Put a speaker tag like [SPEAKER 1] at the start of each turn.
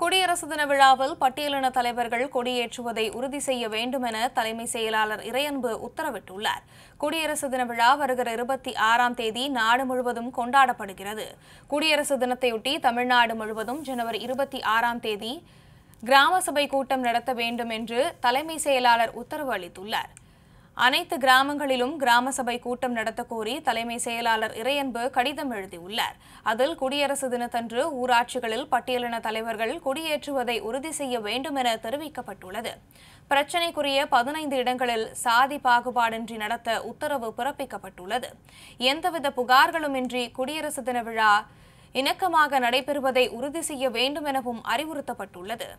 [SPEAKER 1] குடியரசு தின விழாவில் பட்டியலின தலைவர்கள் கொடியேற்றுவதை உறுதி செய்ய வேண்டும் என தலைமை செயலாளர் இறையன்பு உத்தரவிட்டுள்ளார் குடியரசு தின விழா வருகிற இருபத்தி ஆறாம் தேதி நாடு முழுவதும் கொண்டாடப்படுகிறது குடியரசு தினத்தையொட்டி தமிழ்நாடு முழுவதும் ஜனவரி இருபத்தி ஆறாம் தேதி கிராம சபை கூட்டம் நடத்த வேண்டும் என்று தலைமை செயலாளர் உத்தரவு அளித்துள்ளார் அனைத்து கிராமங்களிலும் கிராம சபை கூட்டம் நடத்த கோரி தலைமை செயலாளர் இறையன்பு கடிதம் எழுதியுள்ளார் அதில் குடியரசு தினத்தன்று ஊராட்சிகளில் பட்டியலின தலைவர்கள் குடியேற்றுவதை உறுதி செய்ய வேண்டும் என தெரிவிக்கப்பட்டுள்ளது பிரச்சினைக்குரிய பதினைந்து இடங்களில் சாதி பாகுபாடின்றி நடத்த உத்தரவு பிறப்பிக்கப்பட்டுள்ளது எந்தவித புகார்களுமின்றி குடியரசு தின விழா இணக்கமாக நடைபெறுவதை உறுதி செய்ய வேண்டும் எனவும் அறிவுறுத்தப்பட்டுள்ளது